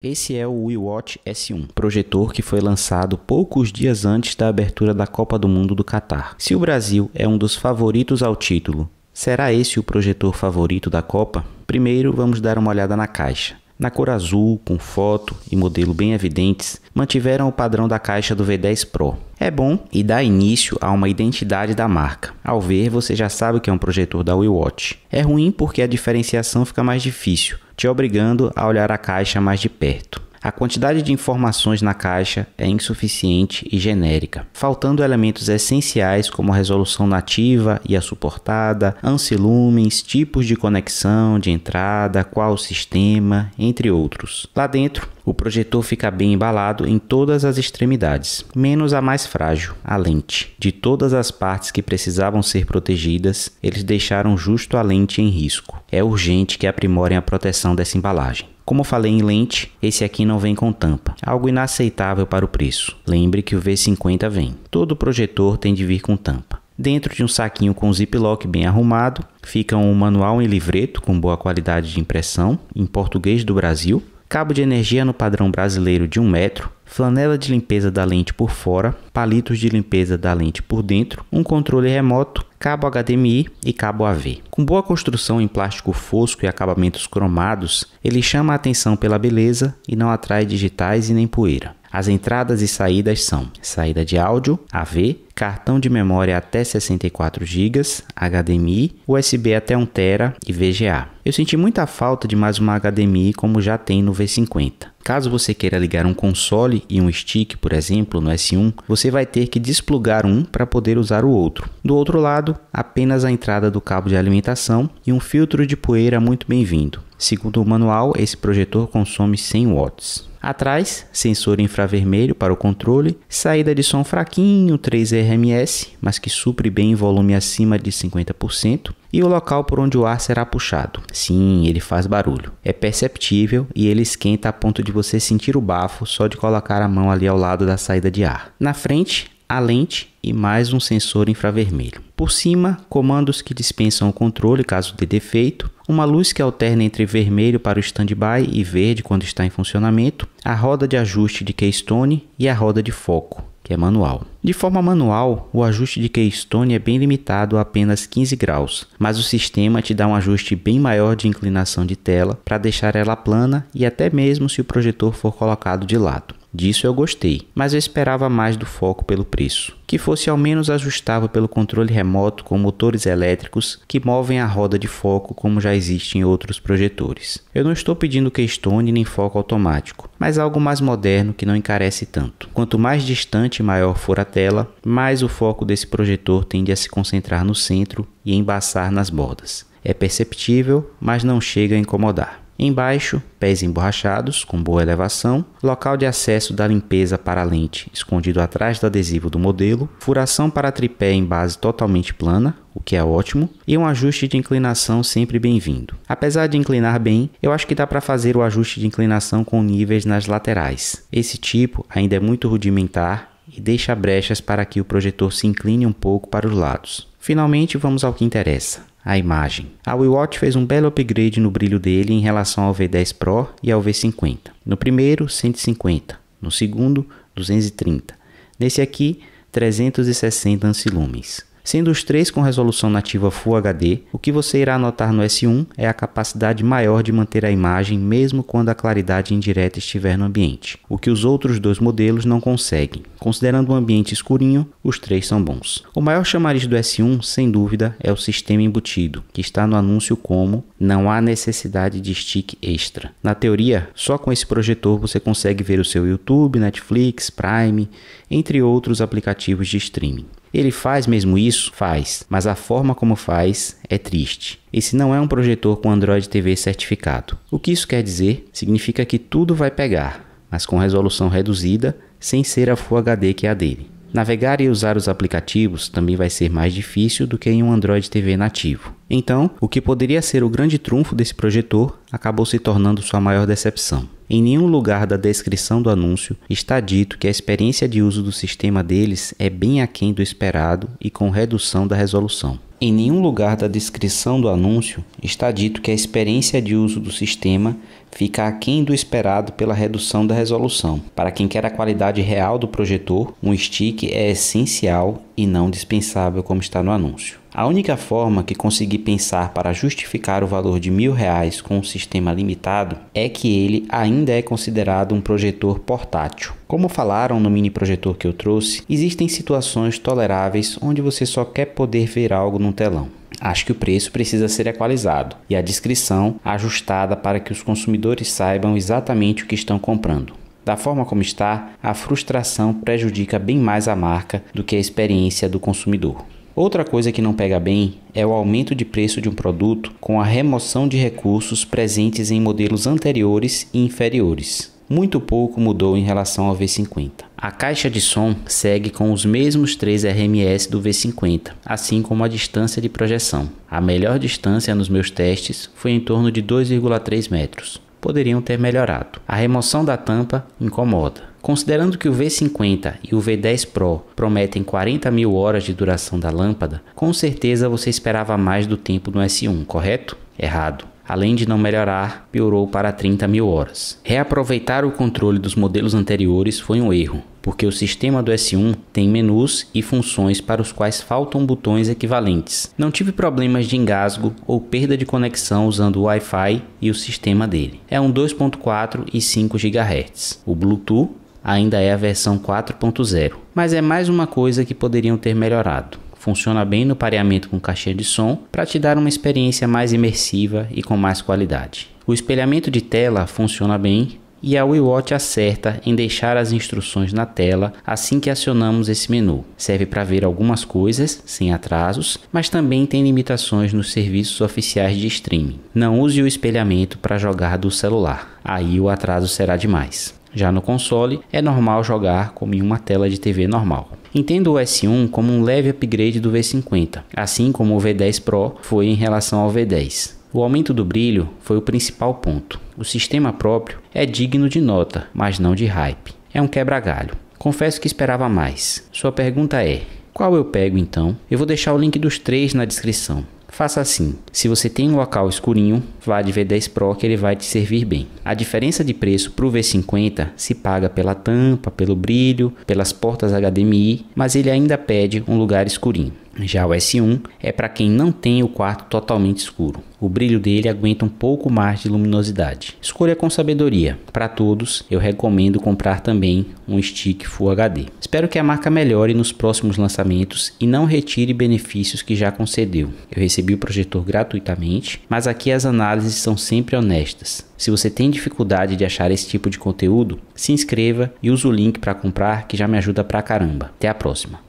Esse é o WeWatch S1, projetor que foi lançado poucos dias antes da abertura da Copa do Mundo do Catar. Se o Brasil é um dos favoritos ao título, será esse o projetor favorito da Copa? Primeiro, vamos dar uma olhada na caixa. Na cor azul, com foto e modelo bem evidentes, mantiveram o padrão da caixa do V10 Pro, é bom e dá início a uma identidade da marca. Ao ver, você já sabe que é um projetor da Will Watch. É ruim porque a diferenciação fica mais difícil, te obrigando a olhar a caixa mais de perto. A quantidade de informações na caixa é insuficiente e genérica, faltando elementos essenciais como a resolução nativa e a suportada, ansilumens, tipos de conexão, de entrada, qual sistema, entre outros. Lá dentro, o projetor fica bem embalado em todas as extremidades, menos a mais frágil, a lente. De todas as partes que precisavam ser protegidas, eles deixaram justo a lente em risco. É urgente que aprimorem a proteção dessa embalagem. Como falei em lente, esse aqui não vem com tampa, algo inaceitável para o preço. Lembre que o V50 vem. Todo projetor tem de vir com tampa. Dentro de um saquinho com ziplock bem arrumado, fica um manual em livreto com boa qualidade de impressão, em português do Brasil, cabo de energia no padrão brasileiro de 1 metro, flanela de limpeza da lente por fora, palitos de limpeza da lente por dentro, um controle remoto, cabo HDMI e cabo AV. Com boa construção em plástico fosco e acabamentos cromados, ele chama a atenção pela beleza e não atrai digitais e nem poeira. As entradas e saídas são saída de áudio, AV, cartão de memória até 64 GB, HDMI, USB até 1 TB e VGA. Eu senti muita falta de mais uma HDMI como já tem no V50. Caso você queira ligar um console e um stick, por exemplo, no S1, você vai ter que desplugar um para poder usar o outro. Do outro lado, apenas a entrada do cabo de alimentação e um filtro de poeira muito bem-vindo. Segundo o manual, esse projetor consome 100 watts. Atrás, sensor infravermelho para o controle, saída de som fraquinho, 3 RMS, mas que supre bem volume acima de 50%, e o local por onde o ar será puxado. Sim, ele faz barulho. É perceptível e ele esquenta a ponto de você sentir o bafo só de colocar a mão ali ao lado da saída de ar. Na frente, a lente e mais um sensor infravermelho. Por cima, comandos que dispensam o controle caso de defeito, uma luz que alterna entre vermelho para o standby e verde quando está em funcionamento, a roda de ajuste de keystone e a roda de foco, que é manual. De forma manual, o ajuste de keystone é bem limitado a apenas 15 graus, mas o sistema te dá um ajuste bem maior de inclinação de tela para deixar ela plana e até mesmo se o projetor for colocado de lado. Disso eu gostei, mas eu esperava mais do foco pelo preço, que fosse ao menos ajustável pelo controle remoto com motores elétricos que movem a roda de foco como já existe em outros projetores. Eu não estou pedindo keystone nem foco automático, mas algo mais moderno que não encarece tanto. Quanto mais distante e maior for a tela, mais o foco desse projetor tende a se concentrar no centro e embaçar nas bordas. É perceptível, mas não chega a incomodar. Embaixo, pés emborrachados com boa elevação, local de acesso da limpeza para a lente escondido atrás do adesivo do modelo, furação para tripé em base totalmente plana, o que é ótimo, e um ajuste de inclinação sempre bem-vindo. Apesar de inclinar bem, eu acho que dá para fazer o ajuste de inclinação com níveis nas laterais. Esse tipo ainda é muito rudimentar e deixa brechas para que o projetor se incline um pouco para os lados. Finalmente, vamos ao que interessa, a imagem. A WeWatch fez um belo upgrade no brilho dele em relação ao V10 Pro e ao V50. No primeiro, 150, no segundo, 230. Nesse aqui, 360 ancilumens. Sendo os três com resolução nativa Full HD, o que você irá notar no S1 é a capacidade maior de manter a imagem mesmo quando a claridade indireta estiver no ambiente, o que os outros dois modelos não conseguem. Considerando o um ambiente escurinho, os três são bons. O maior chamariz do S1, sem dúvida, é o sistema embutido, que está no anúncio como não há necessidade de stick extra. Na teoria, só com esse projetor você consegue ver o seu YouTube, Netflix, Prime, entre outros aplicativos de streaming. Ele faz mesmo isso? Faz, mas a forma como faz é triste. Esse não é um projetor com Android TV certificado. O que isso quer dizer? Significa que tudo vai pegar, mas com resolução reduzida, sem ser a Full HD que é a dele. Navegar e usar os aplicativos também vai ser mais difícil do que em um Android TV nativo. Então, o que poderia ser o grande trunfo desse projetor acabou se tornando sua maior decepção. Em nenhum lugar da descrição do anúncio está dito que a experiência de uso do sistema deles é bem aquém do esperado e com redução da resolução. Em nenhum lugar da descrição do anúncio está dito que a experiência de uso do sistema fica aquém do esperado pela redução da resolução. Para quem quer a qualidade real do projetor, um stick é essencial e não dispensável como está no anúncio. A única forma que consegui pensar para justificar o valor de mil reais com um sistema limitado é que ele ainda é considerado um projetor portátil. Como falaram no mini projetor que eu trouxe, existem situações toleráveis onde você só quer poder ver algo num telão. Acho que o preço precisa ser equalizado e a descrição ajustada para que os consumidores saibam exatamente o que estão comprando. Da forma como está, a frustração prejudica bem mais a marca do que a experiência do consumidor. Outra coisa que não pega bem é o aumento de preço de um produto com a remoção de recursos presentes em modelos anteriores e inferiores muito pouco mudou em relação ao V50. A caixa de som segue com os mesmos três RMS do V50, assim como a distância de projeção. A melhor distância nos meus testes foi em torno de 2,3 metros. Poderiam ter melhorado. A remoção da tampa incomoda. Considerando que o V50 e o V10 Pro prometem 40 mil horas de duração da lâmpada, com certeza você esperava mais do tempo no S1, correto? Errado além de não melhorar, piorou para 30 mil horas. Reaproveitar o controle dos modelos anteriores foi um erro, porque o sistema do S1 tem menus e funções para os quais faltam botões equivalentes. Não tive problemas de engasgo ou perda de conexão usando o Wi-Fi e o sistema dele. É um 2.4 e 5 GHz. O Bluetooth ainda é a versão 4.0, mas é mais uma coisa que poderiam ter melhorado. Funciona bem no pareamento com caixinha de som para te dar uma experiência mais imersiva e com mais qualidade. O espelhamento de tela funciona bem e a WeWatch acerta em deixar as instruções na tela assim que acionamos esse menu. Serve para ver algumas coisas sem atrasos, mas também tem limitações nos serviços oficiais de streaming. Não use o espelhamento para jogar do celular, aí o atraso será demais. Já no console, é normal jogar como em uma tela de TV normal. Entendo o S1 como um leve upgrade do V50, assim como o V10 Pro foi em relação ao V10. O aumento do brilho foi o principal ponto. O sistema próprio é digno de nota, mas não de hype. É um quebra-galho. Confesso que esperava mais. Sua pergunta é: qual eu pego então? Eu vou deixar o link dos três na descrição. Faça assim. Se você tem um local escurinho, vá de V10 Pro que ele vai te servir bem. A diferença de preço para o V50 se paga pela tampa, pelo brilho, pelas portas HDMI, mas ele ainda pede um lugar escurinho. Já o S1 é para quem não tem o quarto totalmente escuro. O brilho dele aguenta um pouco mais de luminosidade. Escolha com sabedoria. Para todos, eu recomendo comprar também um stick Full HD. Espero que a marca melhore nos próximos lançamentos e não retire benefícios que já concedeu. Eu recebi o projetor gratuitamente, mas aqui as análises são sempre honestas. Se você tem dificuldade de achar esse tipo de conteúdo, se inscreva e use o link para comprar que já me ajuda pra caramba. Até a próxima.